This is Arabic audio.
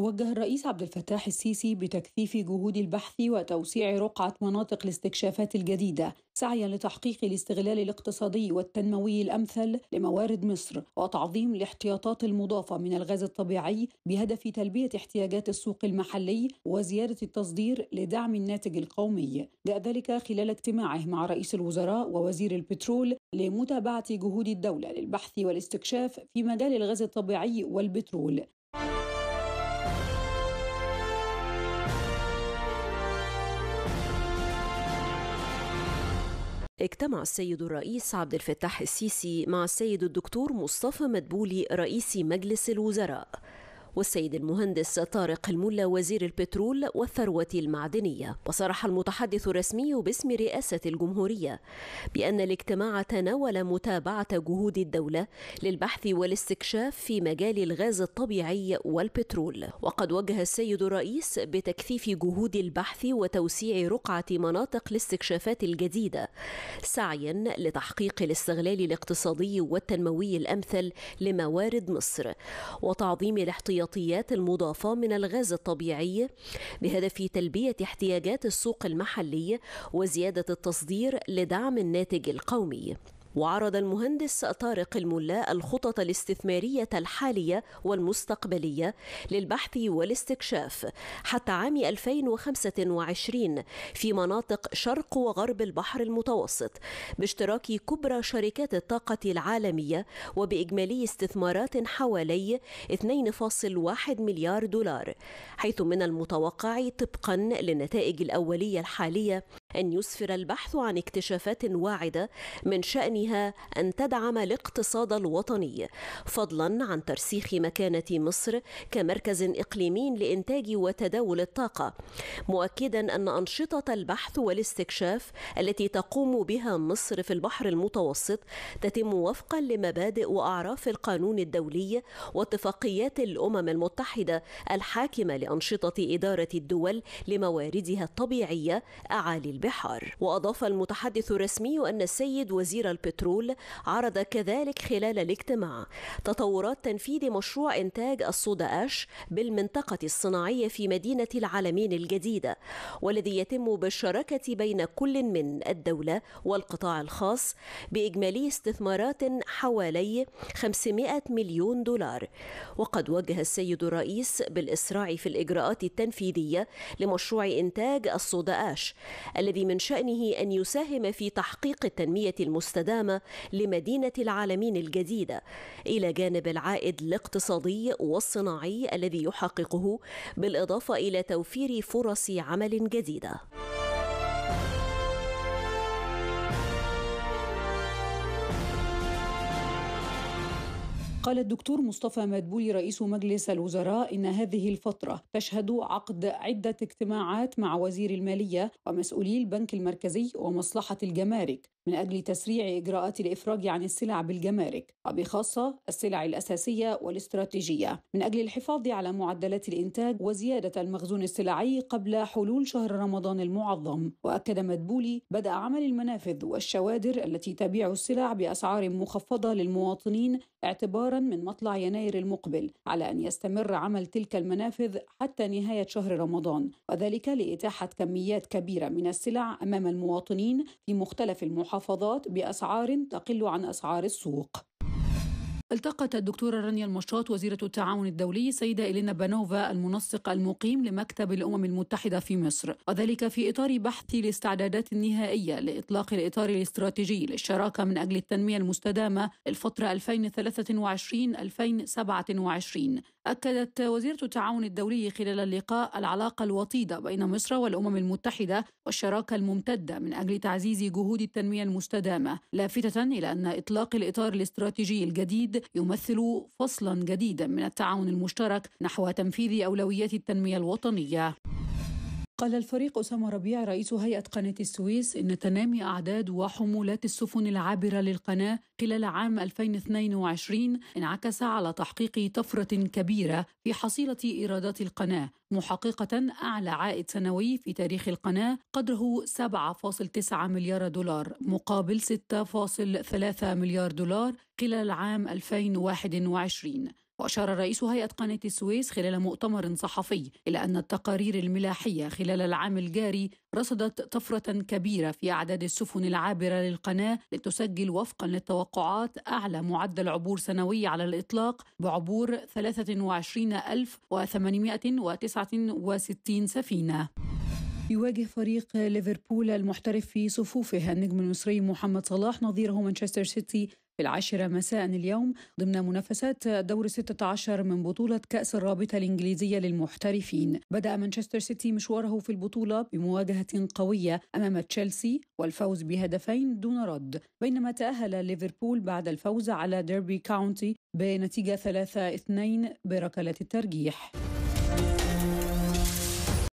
وجه الرئيس عبد الفتاح السيسي بتكثيف جهود البحث وتوسيع رقعة مناطق الاستكشافات الجديدة سعيا لتحقيق الاستغلال الاقتصادي والتنموي الأمثل لموارد مصر وتعظيم الاحتياطات المضافة من الغاز الطبيعي بهدف تلبية احتياجات السوق المحلي وزيادة التصدير لدعم الناتج القومي جاء ذلك خلال اجتماعه مع رئيس الوزراء ووزير البترول لمتابعة جهود الدولة للبحث والاستكشاف في مجال الغاز الطبيعي والبترول اجتمع السيد الرئيس عبد الفتاح السيسي مع السيد الدكتور مصطفى مدبولي رئيس مجلس الوزراء والسيد المهندس طارق الملا وزير البترول والثروة المعدنية وصرح المتحدث الرسمي باسم رئاسة الجمهورية بأن الاجتماع تناول متابعة جهود الدولة للبحث والاستكشاف في مجال الغاز الطبيعي والبترول وقد وجه السيد الرئيس بتكثيف جهود البحث وتوسيع رقعة مناطق الاستكشافات الجديدة سعيا لتحقيق الاستغلال الاقتصادي والتنموي الأمثل لموارد مصر وتعظيم الاحتياط الاحتياطيات المضافة من الغاز الطبيعي بهدف تلبية احتياجات السوق المحلي وزيادة التصدير لدعم الناتج القومي وعرض المهندس طارق الملا الخطط الاستثمارية الحالية والمستقبلية للبحث والاستكشاف حتى عام 2025 في مناطق شرق وغرب البحر المتوسط باشتراك كبرى شركات الطاقة العالمية وبإجمالي استثمارات حوالي 2.1 مليار دولار حيث من المتوقع طبقا للنتائج الأولية الحالية أن يسفر البحث عن اكتشافات واعدة من شأنها أن تدعم الاقتصاد الوطني فضلا عن ترسيخ مكانة مصر كمركز إقليمي لإنتاج وتداول الطاقة مؤكدا أن أنشطة البحث والاستكشاف التي تقوم بها مصر في البحر المتوسط تتم وفقا لمبادئ وأعراف القانون الدولي واتفاقيات الأمم المتحدة الحاكمة لأنشطة إدارة الدول لمواردها الطبيعية أعالي البحار وأضاف المتحدث الرسمي أن السيد وزير البترول عرض كذلك خلال الاجتماع تطورات تنفيذ مشروع إنتاج الصودا أش بالمنطقة الصناعية في مدينة العالمين الجديدة والذي يتم بالشراكة بين كل من الدولة والقطاع الخاص بإجمالي استثمارات حوالي 500 مليون دولار وقد وجه السيد الرئيس بالإسراع في الإجراءات التنفيذية لمشروع إنتاج الصودا أش الذي من شأنه أن يساهم في تحقيق التنمية المستدامة لمدينة العالمين الجديدة إلى جانب العائد الاقتصادي والصناعي الذي يحققه بالإضافة إلى توفير فرص عمل جديدة. قال الدكتور مصطفى مدبولي رئيس مجلس الوزراء إن هذه الفترة تشهد عقد عدة اجتماعات مع وزير المالية ومسؤولي البنك المركزي ومصلحة الجمارك من أجل تسريع إجراءات الإفراج عن السلع بالجمارك وبخاصة السلع الأساسية والاستراتيجية من أجل الحفاظ على معدلات الإنتاج وزيادة المخزون السلعي قبل حلول شهر رمضان المعظم وأكد مدبولي بدأ عمل المنافذ والشوادر التي تبيع السلع بأسعار مخفضة للمواطنين اعتبار قرارا من مطلع يناير المقبل على أن يستمر عمل تلك المنافذ حتى نهاية شهر رمضان وذلك لإتاحة كميات كبيرة من السلع أمام المواطنين في مختلف المحافظات بأسعار تقل عن أسعار السوق التقت الدكتورة رانيا المشاط وزيرة التعاون الدولي سيدة إلينا بانوفا المنسق المقيم لمكتب الأمم المتحدة في مصر وذلك في إطار بحث الاستعدادات النهائية لإطلاق الإطار الاستراتيجي للشراكة من أجل التنمية المستدامة للفترة 2023-2027 أكدت وزيرة التعاون الدولي خلال اللقاء العلاقة الوطيدة بين مصر والأمم المتحدة والشراكة الممتدة من أجل تعزيز جهود التنمية المستدامة لافتة إلى أن إطلاق الإطار الاستراتيجي الجديد يمثل فصلا جديدا من التعاون المشترك نحو تنفيذ أولويات التنمية الوطنية قال الفريق أسامة ربيع رئيس هيئة قناة السويس إن تنامي أعداد وحمولات السفن العابرة للقناة خلال عام 2022 انعكس على تحقيق طفرة كبيرة في حصيلة إيرادات القناة محققة أعلى عائد سنوي في تاريخ القناة قدره 7.9 مليار دولار مقابل 6.3 مليار دولار خلال عام 2021 وأشار رئيس هيئة قناة السويس خلال مؤتمر صحفي إلى أن التقارير الملاحية خلال العام الجاري رصدت طفرة كبيرة في أعداد السفن العابرة للقناة لتسجل وفقا للتوقعات أعلى معدل عبور سنوي على الإطلاق بعبور 23869 سفينة يواجه فريق ليفربول المحترف في صفوفه النجم المصري محمد صلاح نظيره مانشستر سيتي في العاشرة مساء اليوم ضمن منافسات دور 16 من بطولة كأس الرابطة الإنجليزية للمحترفين بدأ مانشستر سيتي مشواره في البطولة بمواجهة قوية أمام تشيلسي والفوز بهدفين دون رد بينما تأهل ليفربول بعد الفوز على ديربي كاونتي بنتيجة 3-2 بركلة الترجيح